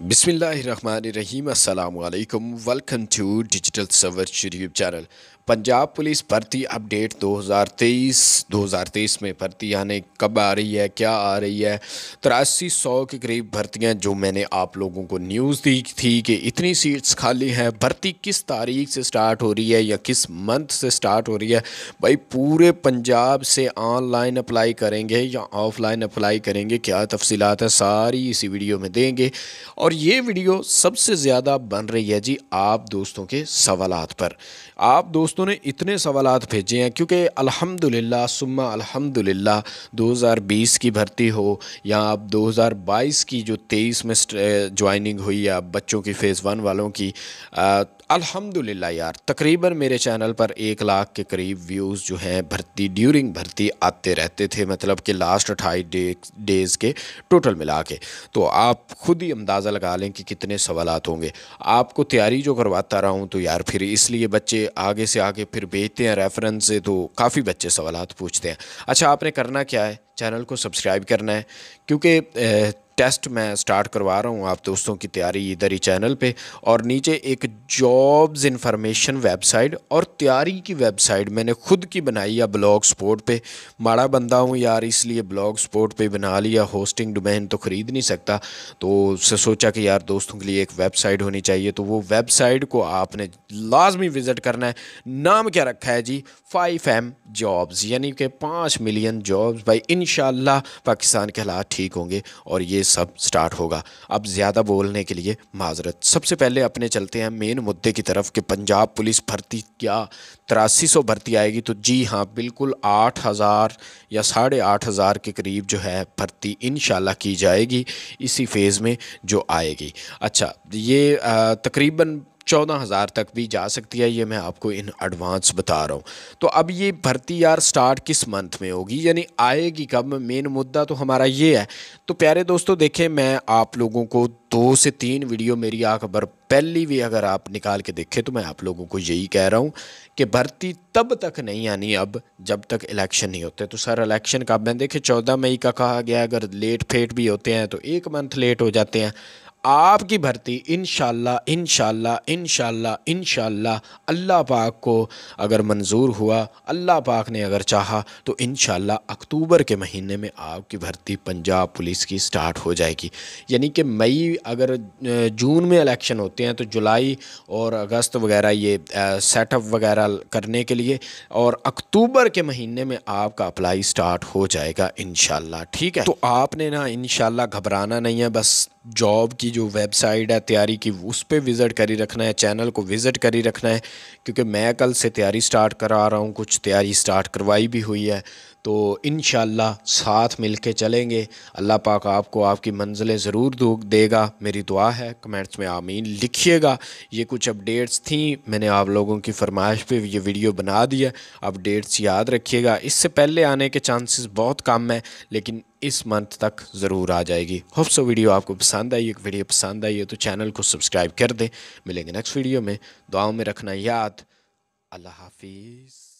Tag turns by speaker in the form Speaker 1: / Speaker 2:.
Speaker 1: बिसमीम welcome to digital server YouTube channel Punjab police भर्ती update 2023 2023 में भर्ती आने कब आ रही है क्या आ रही है तिरासी सौ के करीब भर्तियां जो मैंने आप लोगों को न्यूज़ दी थी कि इतनी सीट्स खाली हैं भर्ती किस तारीख से स्टार्ट हो रही है या किस मंथ से स्टार्ट हो रही है भाई पूरे पंजाब से ऑनलाइन अप्लाई करेंगे या ऑफलाइन अप्लाई करेंगे क्या तफसीत है सारी इसी वीडियो में देंगे और ये वीडियो सबसे ज़्यादा बन रही है जी आप दोस्तों के सवाल पर आप दोस्तों ने इतने सवाल भेजे हैं क्योंकि अल्हम्दुलिल्लाह सुम्मा अल्हम्दुलिल्लाह 2020 की भर्ती हो या आप 2022 की जो 23 में ज्वाइनिंग हुई या बच्चों की फ़ेज़ वन वालों की आ, अल्हम्दुलिल्लाह यार तकरीबन मेरे चैनल पर एक लाख के करीब व्यूज़ जो हैं भर्ती ड्यूरिंग भर्ती आते रहते थे मतलब कि लास्ट अट्ठाईस डे डेज़ के टोटल मिला के तो आप खुद ही अंदाज़ा लगा लें कि कितने सवाल होंगे आपको तैयारी जो करवाता रहा हूँ तो यार फिर इसलिए बच्चे आगे से आगे फिर भेजते हैं रेफरेंस से तो काफ़ी बच्चे सवाल पूछते हैं अच्छा आपने करना क्या है चैनल को सब्सक्राइब करना है क्योंकि टेस्ट मैं स्टार्ट करवा रहा हूँ आप दोस्तों की तैयारी इधर ही चैनल पे और नीचे एक जॉब्स इंफॉर्मेशन वेबसाइट और तैयारी की वेबसाइट मैंने खुद की बनाई है ब्लॉग स्पोर्ट पे माड़ा बंदा हूँ यार इसलिए ब्लॉग स्पोर्ट पे बना लिया होस्टिंग डोमेन तो ख़रीद नहीं सकता तो उससे सोचा कि यार दोस्तों के लिए एक वेबसाइट होनी चाहिए तो वो वेबसाइट को आपने लाजमी विज़िट करना है नाम क्या रखा है जी फाइव एम जॉब्स यानी कि पाँच मिलियन जॉब्स बाई इन इन पाकिस्तान के हालात ठीक होंगे और ये सब स्टार्ट होगा अब ज़्यादा बोलने के लिए माजरत सबसे पहले अपने चलते हैं मेन मुद्दे की तरफ कि पंजाब पुलिस भर्ती क्या तिरासी सौ भर्ती आएगी तो जी हाँ बिल्कुल आठ हज़ार या साढ़े आठ हज़ार के करीब जो है भर्ती इन की जाएगी इसी फेज़ में जो आएगी अच्छा ये तकरीबन चौदह हज़ार तक भी जा सकती है ये मैं आपको इन एडवांस बता रहा हूँ तो अब ये भर्ती यार स्टार्ट किस मंथ में होगी यानी आएगी कब मेन मुद्दा तो हमारा ये है तो प्यारे दोस्तों देखें मैं आप लोगों को दो से तीन वीडियो मेरी आ खबर पहली भी अगर आप निकाल के देखें तो मैं आप लोगों को यही कह रहा हूँ कि भर्ती तब तक नहीं आनी अब जब तक इलेक्शन नहीं होते तो सर इलेक्शन कब है देखे चौदह मई का कहा गया अगर लेट फेट भी होते हैं तो एक मंथ लेट हो जाते हैं आपकी भर्ती इन इनशाला इनशाला इनशाला अल्लाह पाक को अगर मंजूर हुआ अल्लाह पाक ने अगर चाहा तो इन अक्टूबर के महीने में आपकी भर्ती पंजाब पुलिस की स्टार्ट हो जाएगी यानी कि मई अगर जून में इलेक्शन होते हैं तो जुलाई और अगस्त वगैरह ये सेटअप वगैरह करने के लिए और अक्टूबर के महीने में आपका अप्लाई स्टार्ट हो जाएगा इन ठीक है तो आपने ना इन घबराना नहीं है बस जॉब की जो वेबसाइट है तैयारी की उस पर विज़िट करी रखना है चैनल को विज़िट करी रखना है क्योंकि मैं कल से तैयारी स्टार्ट करा रहा हूँ कुछ तैयारी स्टार्ट करवाई भी हुई है तो इन साथ मिल के चलेंगे अल्लाह पाक आपको आपकी मंजिलें ज़रूर देगा मेरी दुआ है कमेंट्स में आमीन लिखिएगा ये कुछ अपडेट्स थी मैंने आप लोगों की फरमाइश पे ये वीडियो बना दिया अपडेट्स याद रखिएगा इससे पहले आने के चांसेस बहुत कम हैं लेकिन इस मंथ तक ज़रूर आ जाएगी होप सो वीडियो आपको पसंद आई वीडियो पसंद आई है तो चैनल को सब्सक्राइब कर दें मिलेंगे नेक्स्ट वीडियो में दुआओं में रखना याद अल्लाह हाफिज़